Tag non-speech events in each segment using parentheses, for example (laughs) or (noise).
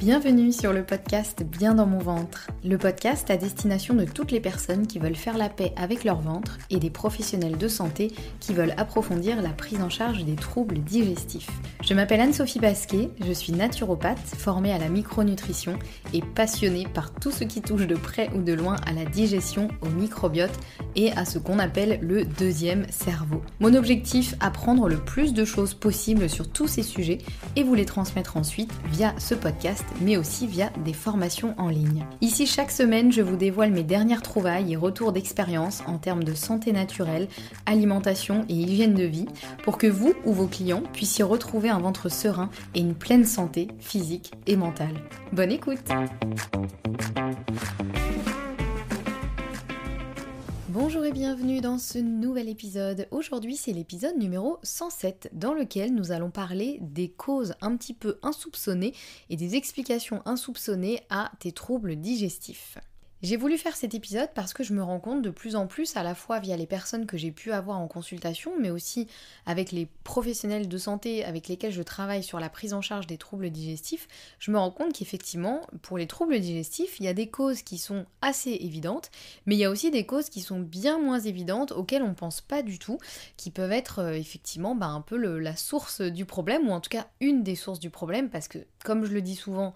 Bienvenue sur le podcast Bien dans mon ventre, le podcast à destination de toutes les personnes qui veulent faire la paix avec leur ventre et des professionnels de santé qui veulent approfondir la prise en charge des troubles digestifs. Je m'appelle Anne-Sophie Basquet, je suis naturopathe, formée à la micronutrition et passionnée par tout ce qui touche de près ou de loin à la digestion, au microbiote et à ce qu'on appelle le deuxième cerveau. Mon objectif, apprendre le plus de choses possible sur tous ces sujets et vous les transmettre ensuite via ce podcast mais aussi via des formations en ligne. Ici, chaque semaine, je vous dévoile mes dernières trouvailles et retours d'expérience en termes de santé naturelle, alimentation et hygiène de vie pour que vous ou vos clients puissiez retrouver un ventre serein et une pleine santé physique et mentale. Bonne écoute! Bonjour et bienvenue dans ce nouvel épisode. Aujourd'hui c'est l'épisode numéro 107 dans lequel nous allons parler des causes un petit peu insoupçonnées et des explications insoupçonnées à tes troubles digestifs. J'ai voulu faire cet épisode parce que je me rends compte de plus en plus, à la fois via les personnes que j'ai pu avoir en consultation, mais aussi avec les professionnels de santé avec lesquels je travaille sur la prise en charge des troubles digestifs, je me rends compte qu'effectivement, pour les troubles digestifs, il y a des causes qui sont assez évidentes, mais il y a aussi des causes qui sont bien moins évidentes, auxquelles on ne pense pas du tout, qui peuvent être euh, effectivement bah, un peu la source du problème, ou en tout cas une des sources du problème, parce que comme je le dis souvent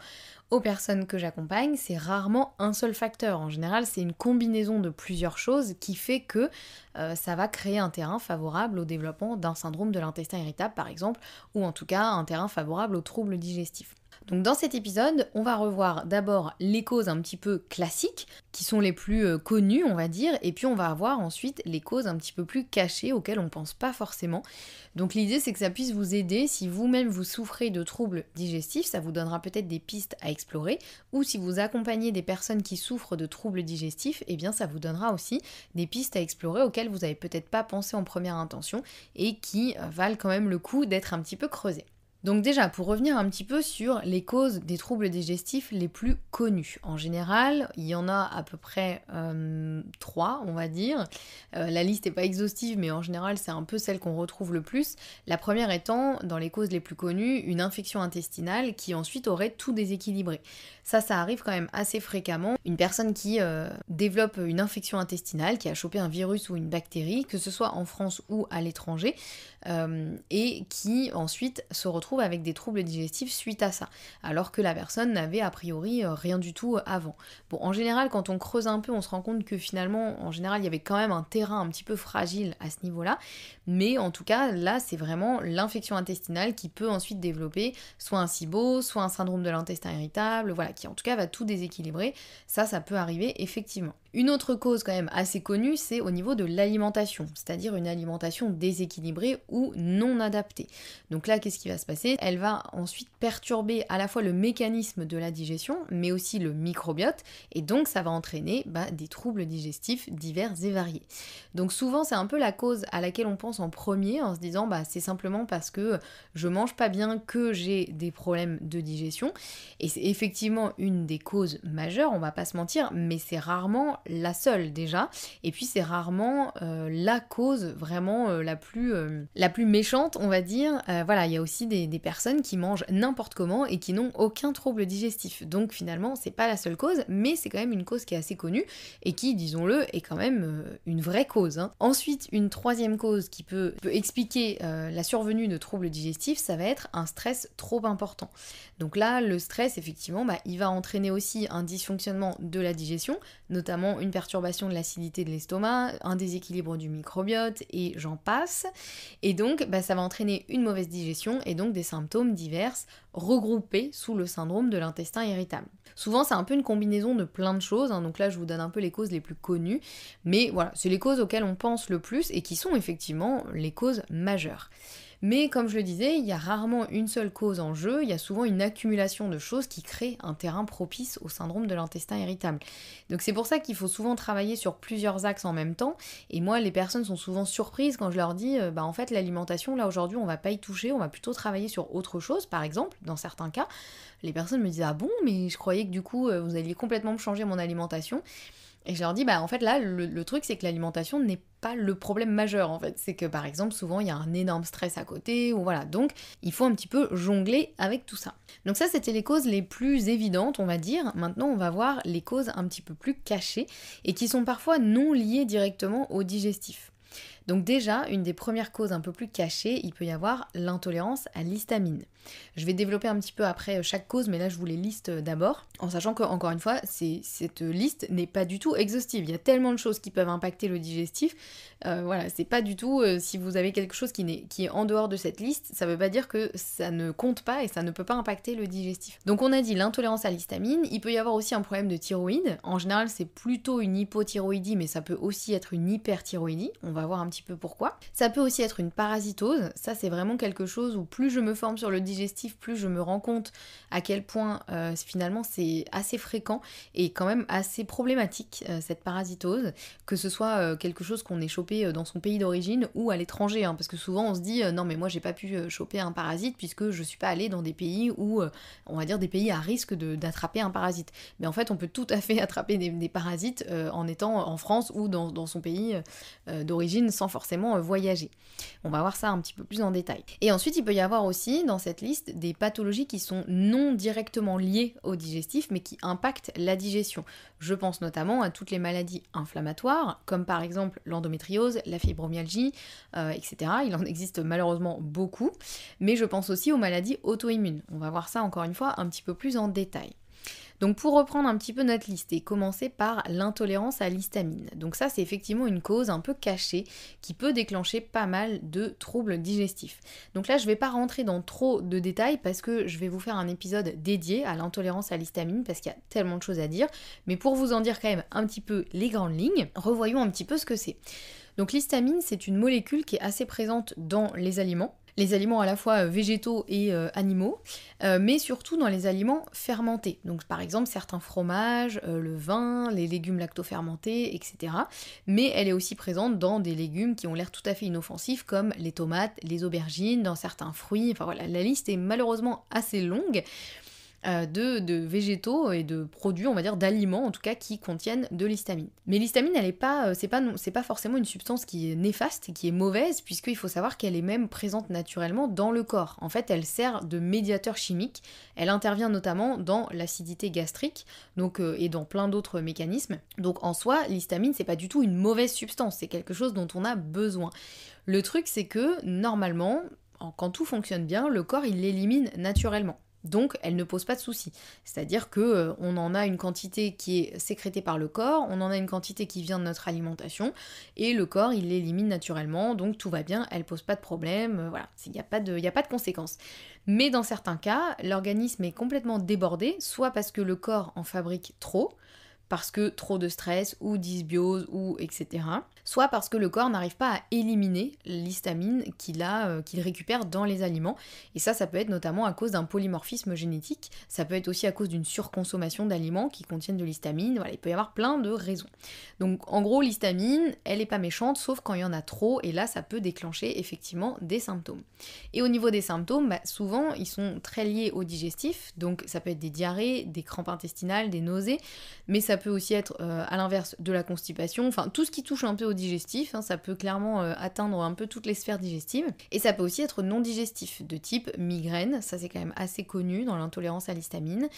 aux personnes que j'accompagne, c'est rarement un seul facteur. En général, c'est une combinaison de plusieurs choses qui fait que euh, ça va créer un terrain favorable au développement d'un syndrome de l'intestin irritable, par exemple, ou en tout cas un terrain favorable aux troubles digestifs. Donc dans cet épisode, on va revoir d'abord les causes un petit peu classiques, qui sont les plus euh, connues, on va dire, et puis on va avoir ensuite les causes un petit peu plus cachées auxquelles on pense pas forcément. Donc l'idée c'est que ça puisse vous aider si vous-même vous souffrez de troubles digestifs, ça vous donnera peut-être des pistes à explorer, ou si vous accompagnez des personnes qui souffrent de troubles digestifs, eh bien ça vous donnera aussi des pistes à explorer auxquelles vous n'avez peut-être pas pensé en première intention et qui euh, valent quand même le coup d'être un petit peu creusées. Donc déjà, pour revenir un petit peu sur les causes des troubles digestifs les plus connus. En général, il y en a à peu près euh, trois, on va dire. Euh, la liste n'est pas exhaustive, mais en général, c'est un peu celle qu'on retrouve le plus. La première étant, dans les causes les plus connues, une infection intestinale qui ensuite aurait tout déséquilibré. Ça, ça arrive quand même assez fréquemment. Une personne qui euh, développe une infection intestinale, qui a chopé un virus ou une bactérie, que ce soit en France ou à l'étranger, et qui ensuite se retrouve avec des troubles digestifs suite à ça, alors que la personne n'avait a priori euh, rien du tout euh, avant. Bon, en général, quand on creuse un peu, on se rend compte que finalement, en général, il y avait quand même un terrain un petit peu fragile à ce niveau-là, mais en tout cas, là, c'est vraiment l'infection intestinale qui peut ensuite développer soit un SIBO, soit un syndrome de l'intestin irritable, voilà, qui en tout cas va tout déséquilibrer. Ça, ça peut arriver effectivement. Une autre cause quand même assez connue, c'est au niveau de l'alimentation, c'est-à-dire une alimentation déséquilibrée ou non adaptée. Donc là, qu'est-ce qui va se passer Elle va ensuite perturber à la fois le mécanisme de la digestion, mais aussi le microbiote, et donc ça va entraîner bah, des troubles digestifs divers et variés. Donc souvent, c'est un peu la cause à laquelle on pense en premier, en se disant bah c'est simplement parce que je mange pas bien que j'ai des problèmes de digestion, et c'est effectivement une des causes majeures, on va pas se mentir, mais c'est rarement la seule déjà, et puis c'est rarement euh, la cause vraiment euh, la, plus, euh, la plus méchante, on va dire. voilà, il y a aussi des, personnes qui mangent n'importe comment et qui n'ont aucun trouble digestif. Donc finalement, c'est pas la seule cause, mais c'est quand même une cause qui est assez connue et qui, disons-le, est quand même une vraie cause. Hein. Ensuite, une troisième cause qui peut, expliquer la survenue de troubles digestifs, ça va être un stress trop important. Donc là, le stress, effectivement, bah, il va entraîner aussi un dysfonctionnement de la digestion, notamment une perturbation de l'acidité de l'estomac, un déséquilibre du microbiote et j'en passe. Et donc bah, ça va entraîner une mauvaise digestion et donc des symptômes divers regroupés sous le syndrome de l'intestin irritable. Souvent, c'est un peu une combinaison de plein de choses, hein. donc là, je vous donne un peu les causes les plus connues, mais voilà, c'est les causes auxquelles on pense le plus et qui sont effectivement les causes majeures. Mais comme je le disais, il y a rarement une seule cause en jeu, il y a souvent une accumulation de choses qui crée un terrain propice au syndrome de l'intestin irritable. Donc c'est pour ça qu'il faut souvent travailler sur plusieurs axes en même temps. Et moi, les personnes sont souvent surprises quand je leur dis, euh, bah en fait, l'alimentation, là aujourd'hui, on va pas y toucher, on va plutôt travailler sur autre chose, par exemple, dans certains cas, les personnes me disent Ah bon, mais je croyais que du coup, euh, vous alliez complètement me changer mon alimentation. Et je leur dis, bah en fait là, le, le truc c'est que l'alimentation n'est pas le problème majeur en fait. C'est que par exemple, souvent il y a un énorme stress à côté, ou voilà. Donc il faut un petit peu jongler avec tout ça. Donc ça, c'était les causes les plus évidentes, on va dire. Maintenant, on va voir les causes un petit peu plus cachées et qui sont parfois non liées directement au digestif. Donc déjà, une des premières causes un peu plus cachées, il peut y avoir l'intolérance à l'histamine. Je vais développer un petit peu après euh, chaque cause, mais là je vous les liste euh, d'abord, en sachant que encore une fois, cette liste n'est pas du tout exhaustive. Il y a tellement de choses qui peuvent impacter le digestif euh, voilà, c'est pas du tout. Euh, si vous avez quelque chose qui, est, qui est en dehors de cette liste, ça veut pas dire que ça ne compte pas et ça ne peut pas impacter le digestif. Donc on a dit l'intolérance à l'histamine. Il peut y avoir aussi un problème de thyroïde. En général, c'est plutôt une hypothyroïdie, mais ça peut aussi être une hyperthyroïdie. On va voir un petit peu pourquoi. Ça peut aussi être une parasitose. Ça, c'est vraiment quelque chose où plus je me forme sur le digestif, plus je me rends compte à quel point euh, finalement c'est assez fréquent et quand même assez problématique cette parasitose, que ce soit quelque chose qu'on est chopé euh, dans son pays d'origine ou à l'étranger, hein, parce que souvent on se dit euh, non mais moi j'ai pas pu euh, choper un parasite puisque je suis pas allée dans des pays où, on va dire des pays à risque d'attraper un parasite. Mais en fait on peut tout à fait (laughs) attraper des, parasites en étant en France ou dans, son pays d'origine sans forcément voyager. On va voir ça un petit peu plus en détail. Et ensuite il peut y avoir aussi dans cette liste des pathologies qui sont non directement liées au digestif mais qui impactent la digestion. Je pense notamment à toutes les maladies inflammatoires comme par exemple l'endométriose la fibromyalgie, euh, etc. Il en existe malheureusement beaucoup, mais je pense aussi aux maladies auto-immunes. On va voir ça encore une fois un petit peu plus en détail. Donc pour reprendre un petit peu notre liste et commencer par l'intolérance à l'histamine. Donc ça c'est effectivement une cause un peu cachée qui peut déclencher pas mal de troubles digestifs. Donc là je vais pas rentrer dans trop de détails parce que je vais vous faire un épisode dédié à l'intolérance à l'histamine parce qu'il y a tellement de choses à dire. Mais pour vous en dire quand même un petit peu les grandes lignes, revoyons un petit peu ce que c'est. Donc l'histamine, c'est une molécule qui est assez présente dans les aliments, les aliments à la fois euh, végétaux et euh, animaux, euh, mais surtout dans les aliments fermentés. Donc par exemple certains fromages, le vin, les légumes lactofermentés, etc. Mais elle est aussi présente dans des légumes qui ont l'air tout à fait inoffensifs comme les tomates, les aubergines, dans certains fruits. Enfin voilà, la liste est malheureusement assez longue. Euh, de, végétaux et de produits, on va dire, d'aliments en tout cas qui contiennent de l'histamine. Mais l'histamine, elle pas, euh, c'est pas, c'est pas forcément une substance qui est néfaste, qui est mauvaise, puisqu'il faut savoir qu'elle est même présente naturellement dans le corps. En fait, elle sert de médiateur chimique. Elle intervient notamment dans l'acidité gastrique, donc euh, et dans plein d'autres mécanismes. Donc en soi, l'histamine, c'est pas du tout une mauvaise substance. C'est quelque chose dont on a besoin. Le truc, c'est que normalement, quand tout fonctionne bien, le corps il l'élimine naturellement. Donc, elle ne pose pas de souci. C'est-à-dire qu'on euh, en a une quantité qui est sécrétée par le corps, on en a une quantité qui vient de notre alimentation, et le corps, il l'élimine naturellement, donc tout va bien, elle pose pas de problème, euh, voilà, il n'y a, pas de, y a pas de conséquences. Mais dans certains cas, l'organisme est complètement débordé, soit parce que le corps en fabrique trop, parce que trop de stress ou dysbiose ou etc. Soit parce que le corps n'arrive pas à éliminer l'histamine qu'il a euh, qu'il récupère dans les aliments. Et ça, ça peut être notamment à cause d'un polymorphisme génétique, ça peut être aussi à cause d'une surconsommation d'aliments qui contiennent de l'histamine, voilà, il peut y avoir plein de raisons. Donc en gros, l'histamine, elle n'est pas méchante, sauf quand il y en a trop, et là, ça peut déclencher effectivement des symptômes. Et au niveau des symptômes, bah, souvent, ils sont très liés au digestif, donc ça peut être des diarrhées, des crampes intestinales, des nausées, mais ça peut aussi être euh, à l'inverse de la constipation, enfin tout ce qui touche un peu au digestif, hein, ça peut clairement euh, atteindre un peu toutes les sphères digestives, et ça peut aussi être non digestif, de type migraine, ça c'est quand même assez connu dans l'intolérance à l'histamine,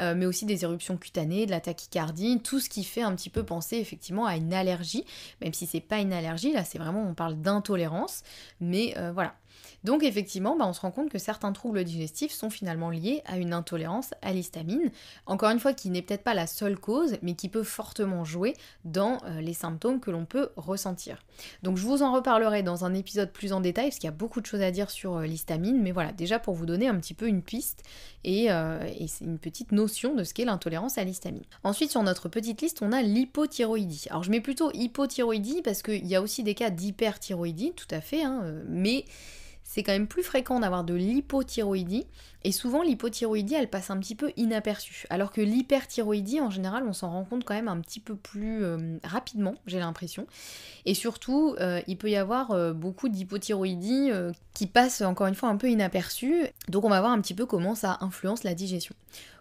euh, mais aussi des éruptions cutanées, de la tachycardie, tout ce qui fait un petit peu penser effectivement à une allergie, même si c'est pas une allergie, là c'est vraiment on parle d'intolérance, mais voilà. Donc effectivement, bah, on se rend compte que certains troubles digestifs sont finalement liés à une intolérance à l'histamine, encore une fois qui n'est peut-être pas la seule cause, mais qui peut fortement jouer dans euh, les symptômes que l'on peut ressentir. Donc je vous en reparlerai dans un épisode plus en détail, parce qu'il y a beaucoup de choses à dire sur euh, l'histamine, mais voilà, déjà pour vous donner un petit peu une piste et, euh, une petite notion de ce qu'est l'intolérance à l'histamine. Ensuite, sur notre petite liste, on a l'hypothyroïdie. Alors je mets plutôt hypothyroïdie parce qu'il y a aussi des cas d'hyperthyroïdie, tout à fait, hein, mais c'est quand même plus fréquent d'avoir de l'hypothyroïdie, et souvent l'hypothyroïdie elle passe un petit peu inaperçue, alors que l'hyperthyroïdie en général on s'en rend compte quand même un petit peu plus euh, rapidement, j'ai l'impression, et surtout euh, il peut y avoir euh, beaucoup d'hypothyroïdie qui passe encore une fois un peu inaperçue, donc on va voir un petit peu comment ça influence la digestion.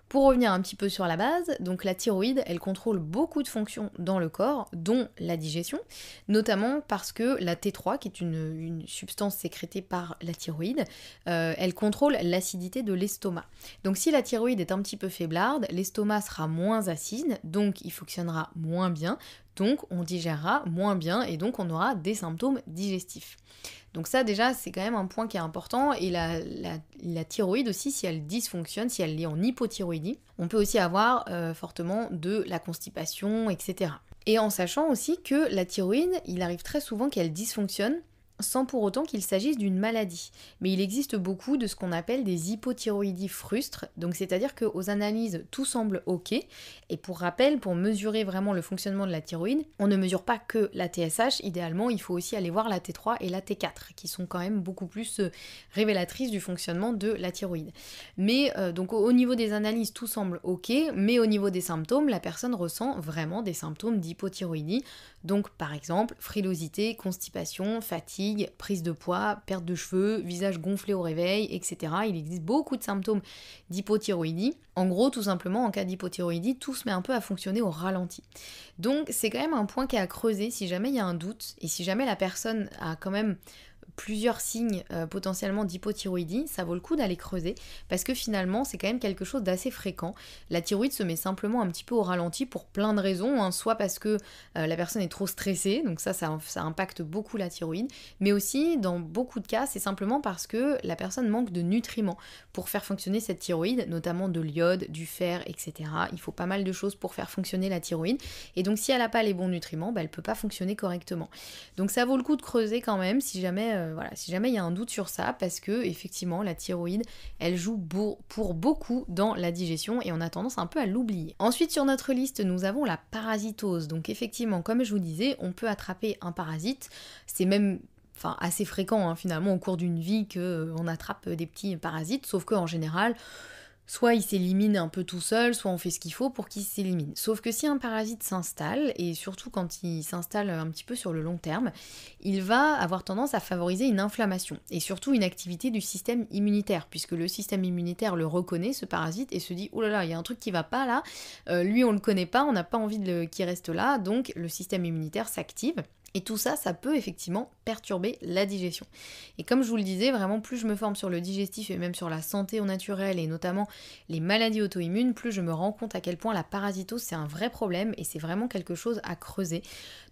Pour revenir un petit peu sur la base, donc la thyroïde, elle contrôle beaucoup de fonctions dans le corps, dont la digestion, notamment parce que la T3, qui est une, substance sécrétée par la thyroïde, euh, elle contrôle l'acidité de l'estomac. Donc si la thyroïde est un petit peu faiblarde, l'estomac sera moins acide, donc il fonctionnera moins bien, donc on digérera moins bien et donc on aura des symptômes digestifs. Donc ça déjà c'est quand même un point qui est important et la, thyroïde aussi si elle dysfonctionne, si elle est en hypothyroïdie, on peut aussi avoir euh, fortement de la constipation, etc. Et en sachant aussi que la thyroïde, il arrive très souvent qu'elle dysfonctionne sans pour autant qu'il s'agisse d'une maladie. Mais il existe beaucoup de ce qu'on appelle des hypothyroïdies frustres, donc c'est-à-dire qu'aux analyses tout semble ok, et pour rappel, pour mesurer vraiment le fonctionnement de la thyroïde, on ne mesure pas que la TSH, idéalement il faut aussi aller voir la T3 et la T4, qui sont quand même beaucoup plus euh, révélatrices du fonctionnement de la thyroïde. Mais euh, donc au niveau des analyses tout semble ok, mais au niveau des symptômes, la personne ressent vraiment des symptômes d'hypothyroïdie, donc par exemple frilosité, constipation, fatigue, prise de poids, perte de cheveux, visage gonflé au réveil, etc. Il existe beaucoup de symptômes d'hypothyroïdie. En gros, tout simplement, en cas d'hypothyroïdie, tout se met un peu à fonctionner au ralenti. Donc c'est quand même un point qui est à creuser si jamais il y a un doute et si jamais la personne a quand même plusieurs signes euh, potentiellement d'hypothyroïdie, ça vaut le coup d'aller creuser parce que finalement c'est quand même quelque chose d'assez fréquent. La thyroïde se met simplement un petit peu au ralenti pour plein de raisons, hein, soit parce que euh, la personne est trop stressée, donc ça, ça, impacte beaucoup la thyroïde, mais aussi dans beaucoup de cas c'est simplement parce que la personne manque de nutriments pour faire fonctionner cette thyroïde, notamment de l'iode, du fer, etc. Il faut pas mal de choses pour faire fonctionner la thyroïde et donc si elle n'a pas les bons nutriments, bah, elle peut pas fonctionner correctement. Donc ça vaut le coup de creuser quand même si jamais... Euh, euh, voilà, si jamais il y a un doute sur ça, parce que effectivement la thyroïde, elle joue pour beaucoup dans la digestion et on a tendance un peu à l'oublier. Ensuite sur notre liste, nous avons la parasitose. Donc effectivement, comme je vous disais, on peut attraper un parasite. C'est même enfin assez fréquent hein, finalement au cours d'une vie qu'on euh, attrape des petits parasites, sauf qu'en général, Soit il s'élimine un peu tout seul, soit on fait ce qu'il faut pour qu'il s'élimine. Sauf que si un parasite s'installe, et surtout quand il s'installe un petit peu sur le long terme, il va avoir tendance à favoriser une inflammation et surtout une activité du système immunitaire, puisque le système immunitaire le reconnaît, ce parasite, et se dit oh là là, il y a un truc qui va pas là, euh, lui on le connaît pas, on n'a pas envie qu'il reste là, donc le système immunitaire s'active et tout ça, ça peut effectivement perturber la digestion. Et comme je vous le disais, vraiment, plus je me forme sur le digestif et même sur la santé au naturel et notamment les maladies auto-immunes, plus je me rends compte à quel point la parasitose c'est un vrai problème et c'est vraiment quelque chose à creuser.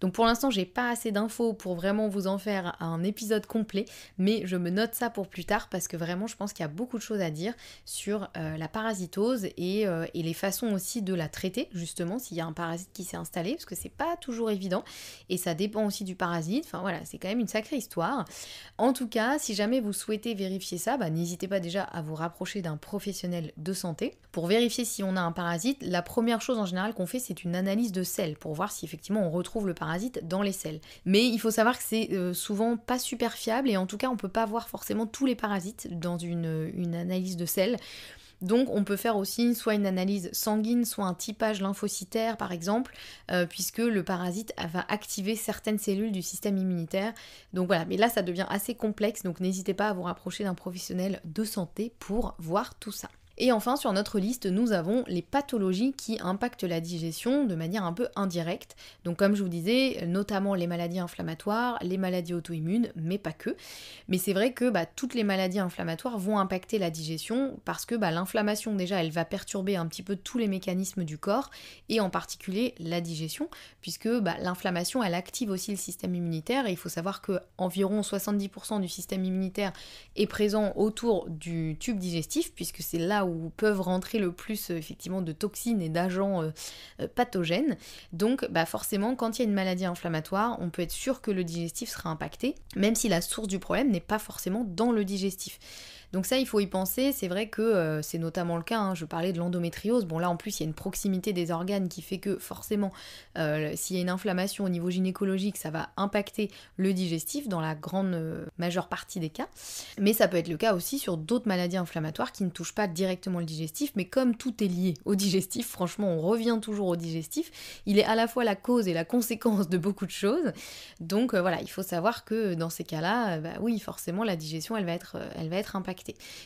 Donc pour l'instant, j'ai pas assez d'infos pour vraiment vous en faire un épisode complet, mais je me note ça pour plus tard parce que vraiment, je pense qu'il y a beaucoup de choses à dire sur euh, la parasitose et, euh, et les façons aussi de la traiter, justement, s'il y a un parasite qui s'est installé, parce que c'est pas toujours évident et ça dépend aussi du parasite. Enfin voilà, c'est quand même une sacrée histoire. En tout cas, si jamais vous souhaitez vérifier ça, bah, n'hésitez pas déjà à vous rapprocher d'un professionnel de santé. Pour vérifier si on a un parasite, la première chose en général qu'on fait, c'est une analyse de sel pour voir si effectivement on retrouve le parasite dans les selles. Mais il faut savoir que c'est euh, souvent pas super fiable et en tout cas, on peut pas voir forcément tous les parasites dans une, analyse de sel. Donc on peut faire aussi soit une analyse sanguine, soit un typage lymphocytaire par exemple, euh, puisque le parasite va activer certaines cellules du système immunitaire. Donc voilà, mais là ça devient assez complexe, donc n'hésitez pas à vous rapprocher d'un professionnel de santé pour voir tout ça. Et enfin, sur notre liste, nous avons les pathologies qui impactent la digestion de manière un peu indirecte. Donc comme je vous disais, notamment les maladies inflammatoires, les maladies auto-immunes, mais pas que. Mais c'est vrai que bah, toutes les maladies inflammatoires vont impacter la digestion parce que bah, l'inflammation déjà, elle va perturber un petit peu tous les mécanismes du corps et en particulier la digestion, puisque bah, l'inflammation, elle active aussi le système immunitaire. Et il faut savoir qu'environ 70% du système immunitaire est présent autour du tube digestif, puisque c'est là où où peuvent rentrer le plus euh, effectivement de toxines et d'agents euh, euh, pathogènes. Donc bah forcément quand il y a une maladie inflammatoire, on peut être sûr que le digestif sera impacté, même si la source du problème n'est pas forcément dans le digestif. Donc ça, il faut y penser. C'est vrai que euh, c'est notamment le cas. Hein. Je parlais de l'endométriose. Bon là, en plus, il y a une proximité des organes qui fait que forcément, euh, s'il y a une inflammation au niveau gynécologique, ça va impacter le digestif dans la grande euh, majeure partie des cas. Mais ça peut être le cas aussi sur d'autres maladies inflammatoires qui ne touchent pas directement le digestif. Mais comme tout est lié au digestif, franchement, on revient toujours au digestif. Il est à la fois la cause et la conséquence de beaucoup de choses. Donc voilà, il faut savoir que dans ces cas-là, bah oui, forcément, la digestion, elle va être, elle va être impactée.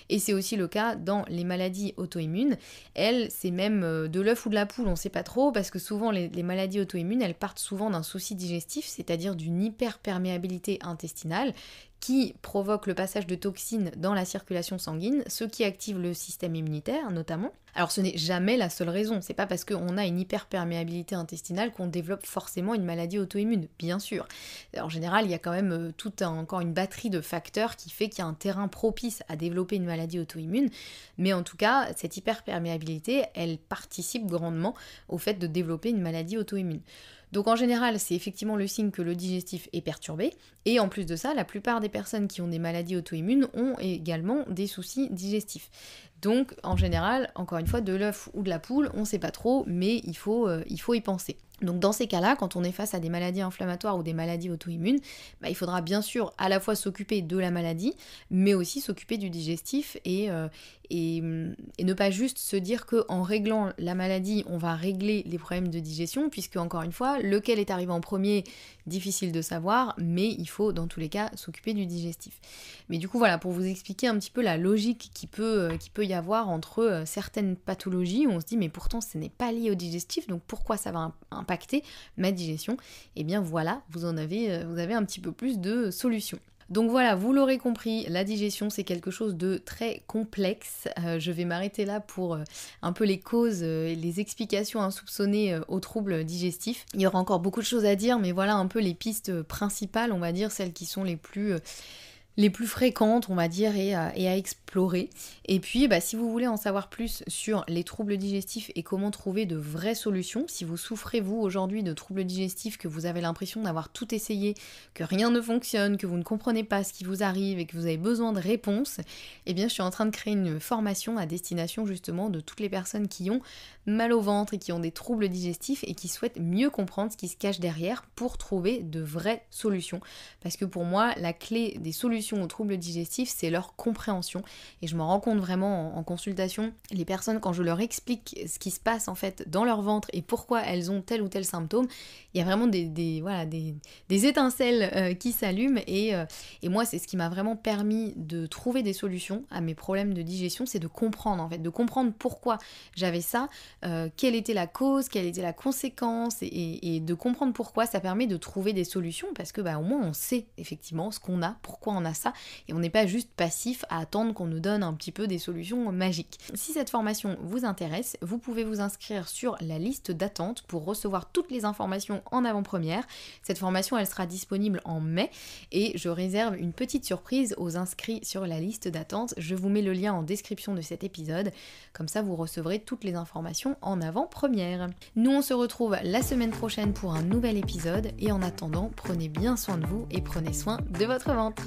Et c'est aussi le cas dans les maladies auto-immunes. Elles, c'est même euh, de l'œuf ou de la poule, on ne sait pas trop, parce que souvent les, les maladies auto-immunes, elles partent souvent d'un souci digestif, c'est-à-dire d'une hyperperméabilité intestinale qui provoque le passage de toxines dans la circulation sanguine, ce qui active le système immunitaire notamment. Alors ce n'est jamais la seule raison, c'est pas parce qu'on a une hyperperméabilité intestinale qu'on développe forcément une maladie auto-immune, bien sûr. En général, il y a quand même euh, tout encore une batterie de facteurs qui fait qu'il y a un terrain propice à développer une maladie auto-immune, mais en tout cas, cette hyperperméabilité, elle participe grandement au fait de développer une maladie auto-immune. Donc en général, c'est effectivement le signe que le digestif est perturbé. Et en plus de ça, la plupart des personnes qui ont des maladies auto-immunes ont également des soucis digestifs. Donc en général, encore une fois, de l'œuf ou de la poule, on ne sait pas trop, mais il faut, euh, il faut y penser. Donc dans ces cas-là, quand on est face à des maladies inflammatoires ou des maladies auto-immunes, bah, il faudra bien sûr à la fois s'occuper de la maladie, mais aussi s'occuper du digestif et, euh, Mm, et, ne pas juste se dire qu'en réglant la maladie, on va régler les problèmes de digestion, puisque encore une fois, lequel est arrivé en premier, difficile de savoir, mais il faut dans tous les cas s'occuper du digestif. Mais du coup, voilà, pour vous expliquer un petit peu la logique qui peut, euh, peut y avoir entre euh, certaines pathologies, où on se dit mais pourtant ce n'est pas lié au digestif, donc pourquoi ça va impacter ma digestion Et eh bien voilà, vous en avez, euh, vous avez un petit peu plus de solutions. Donc voilà, vous l'aurez compris, la digestion c'est quelque chose de très complexe. Euh, je vais m'arrêter là pour euh, un peu les causes euh, et les explications insoupçonnées aux troubles digestifs. Il y aura encore beaucoup de choses à dire, mais voilà un peu les pistes principales, on va dire, celles qui sont les plus les plus fréquentes, on va dire, et, à, explorer. Et puis, eh ben, si vous voulez en savoir plus sur les troubles digestifs et comment trouver de vraies solutions, si vous souffrez, vous, aujourd'hui, de troubles digestifs, que vous avez l'impression d'avoir tout essayé, que rien ne fonctionne, que vous ne comprenez pas ce qui vous arrive et que vous avez besoin de réponses, eh bien, je suis en train de créer une formation à destination, justement, de toutes les personnes qui ont mal au ventre et qui ont des troubles digestifs et qui souhaitent mieux comprendre ce qui se cache derrière pour trouver de vraies solutions. Parce que pour moi, la clé des solutions aux troubles digestifs, c'est leur compréhension. Et je m'en rends compte vraiment en, consultation. Les personnes, quand je leur explique ce qui se passe en fait dans leur ventre et pourquoi elles ont tel ou tel symptôme, il y a vraiment des, voilà, des, étincelles euh, qui s'allument. Et, euh, et moi, c'est ce qui m'a vraiment permis de trouver des solutions à mes problèmes de digestion, c'est de comprendre en fait, de comprendre pourquoi j'avais ça, euh, quelle était la cause, quelle était la conséquence, et, et, de comprendre pourquoi ça permet de trouver des solutions parce que bah, au moins on sait effectivement ce qu'on a, pourquoi on a ça et on n'est pas juste passif à attendre qu'on nous donne un petit peu des solutions magiques. Si cette formation vous intéresse, vous pouvez vous inscrire sur la liste d'attente pour recevoir toutes les informations en avant-première. Cette formation, elle sera disponible en mai et je réserve une petite surprise aux inscrits sur la liste d'attente. Je vous mets le lien en description de cet épisode, comme ça vous recevrez toutes les informations en avant-première. Nous, on se retrouve la semaine prochaine pour un nouvel épisode et en attendant, prenez bien soin de vous et prenez soin de votre ventre.